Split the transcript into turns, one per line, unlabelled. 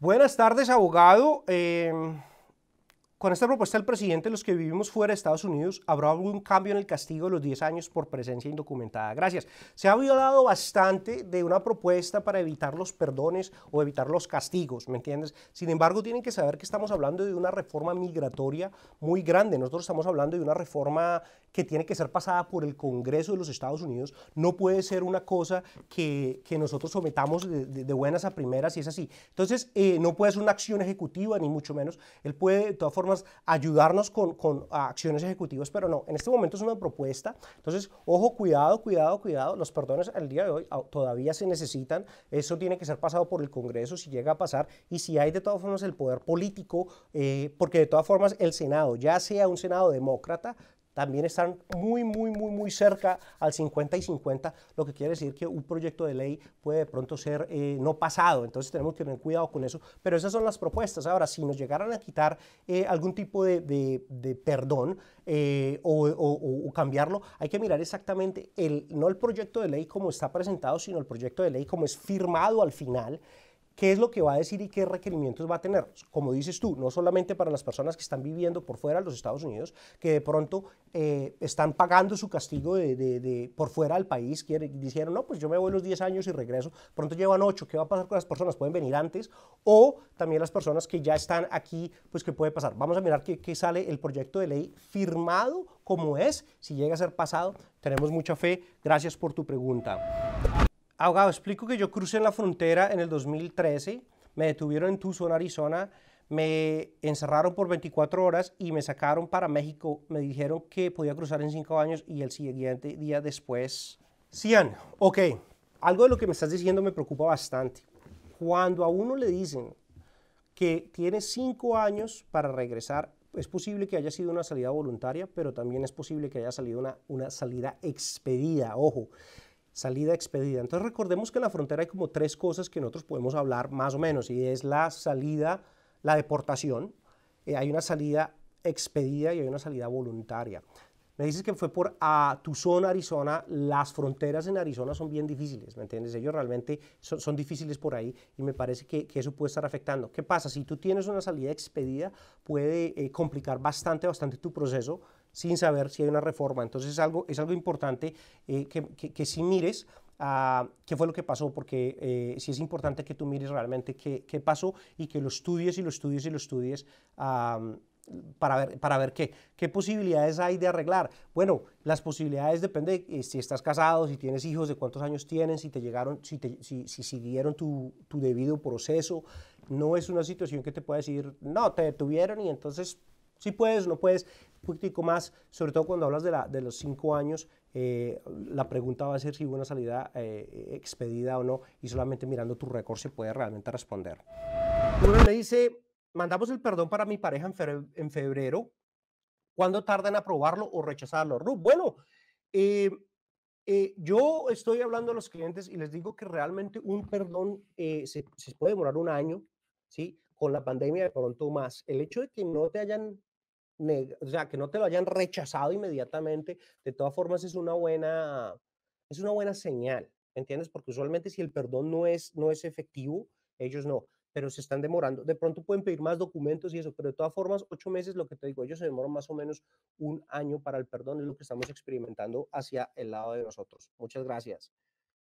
Buenas tardes, abogado. Eh... Con esta propuesta del presidente, los que vivimos fuera de Estados Unidos, ¿habrá algún cambio en el castigo de los 10 años por presencia indocumentada? Gracias. Se ha violado bastante de una propuesta para evitar los perdones o evitar los castigos, ¿me entiendes? Sin embargo, tienen que saber que estamos hablando de una reforma migratoria muy grande. Nosotros estamos hablando de una reforma que tiene que ser pasada por el Congreso de los Estados Unidos. No puede ser una cosa que, que nosotros sometamos de, buenas a primeras, y es así. Entonces, eh, no puede ser una acción ejecutiva, ni mucho menos. Él puede, de todas formas, ayudarnos con, acciones ejecutivas, pero no, en este momento es una propuesta. Entonces, ojo, cuidado, cuidado, cuidado. Los perdones al día de hoy todavía se necesitan. Eso tiene que ser pasado por el Congreso si llega a pasar y si hay de todas formas el poder político, eh, porque de todas formas el Senado, ya sea un Senado demócrata, también están muy, muy, muy, muy cerca al 50 y 50, lo que quiere decir que un proyecto de ley puede de pronto ser eh, no pasado, entonces tenemos que tener cuidado con eso, pero esas son las propuestas. Ahora, si nos llegaran a quitar eh, algún tipo de, perdón eh, o, cambiarlo, hay que mirar exactamente el, no el proyecto de ley como está presentado, sino el proyecto de ley como es firmado al final qué es lo que va a decir y qué requerimientos va a tener. Como dices tú, no solamente para las personas que están viviendo por fuera de los Estados Unidos, que de pronto eh, están pagando su castigo de, por fuera del país, que dijeron, no, pues yo me voy los 10 años y regreso, pronto llevan 8, ¿qué va a pasar con las personas? ¿Pueden venir antes? O también las personas que ya están aquí, pues qué puede pasar. Vamos a mirar qué, qué sale el proyecto de ley firmado como es, si llega a ser pasado, tenemos mucha fe. Gracias por tu pregunta. Ahogado, explico que yo crucé la frontera en el 2013, me detuvieron en Tucson, Arizona, me encerraron por 24 horas y me sacaron para México. Me dijeron que podía cruzar en 5 años y el siguiente día después... Sian, ok, algo de lo que me estás diciendo me preocupa bastante. Cuando a uno le dicen que tiene 5 años para regresar, es posible que haya sido una salida voluntaria, pero también es posible que haya salido una, una salida expedida, ojo salida expedida. Entonces recordemos que en la frontera hay como tres cosas que nosotros podemos hablar más o menos y es la salida, la deportación, eh, hay una salida expedida y hay una salida voluntaria. Me dices que fue por a zona, Arizona. Las fronteras en Arizona son bien difíciles, ¿me entiendes? Ellos realmente son, difíciles por ahí y me parece que, eso puede estar afectando. ¿Qué pasa? Si tú tienes una salida expedida, puede eh, complicar bastante, bastante tu proceso sin saber si hay una reforma. Entonces es algo, es algo importante eh, que, que, si mires ah, qué fue lo que pasó, porque eh, si es importante que tú mires realmente qué, pasó y que lo estudies y lo estudies y lo estudies. Ah, para ver, para ver qué, qué posibilidades hay de arreglar. Bueno, las posibilidades depende eh, si estás casado, si tienes hijos, de cuántos años tienen, si te llegaron, si, siguieron tu, debido proceso. No es una situación que te pueda decir, no, te detuvieron y entonces si puedes, no puedes un más, sobre todo cuando hablas de, la, de los cinco años, eh, la pregunta va a ser si hubo una salida eh, expedida o no, y solamente mirando tu récord se puede realmente responder. Uno le dice, mandamos el perdón para mi pareja en, febrero, ¿cuándo tardan a aprobarlo o rechazarlo? Ruth, bueno, eh, yo estoy hablando a los clientes y les digo que realmente un perdón se, puede demorar un año, ¿sí? Con la pandemia de pronto más. El hecho de que no te hayan o sea, que no te lo hayan rechazado inmediatamente, de todas formas es una buena, es una buena señal, ¿entiendes? Porque usualmente si el perdón no es, no es efectivo, ellos no, pero se están demorando. De pronto pueden pedir más documentos y eso, pero de todas formas, ocho meses, lo que te digo, ellos se demoran más o menos un año para el perdón, es lo que estamos experimentando hacia el lado de nosotros. Muchas gracias.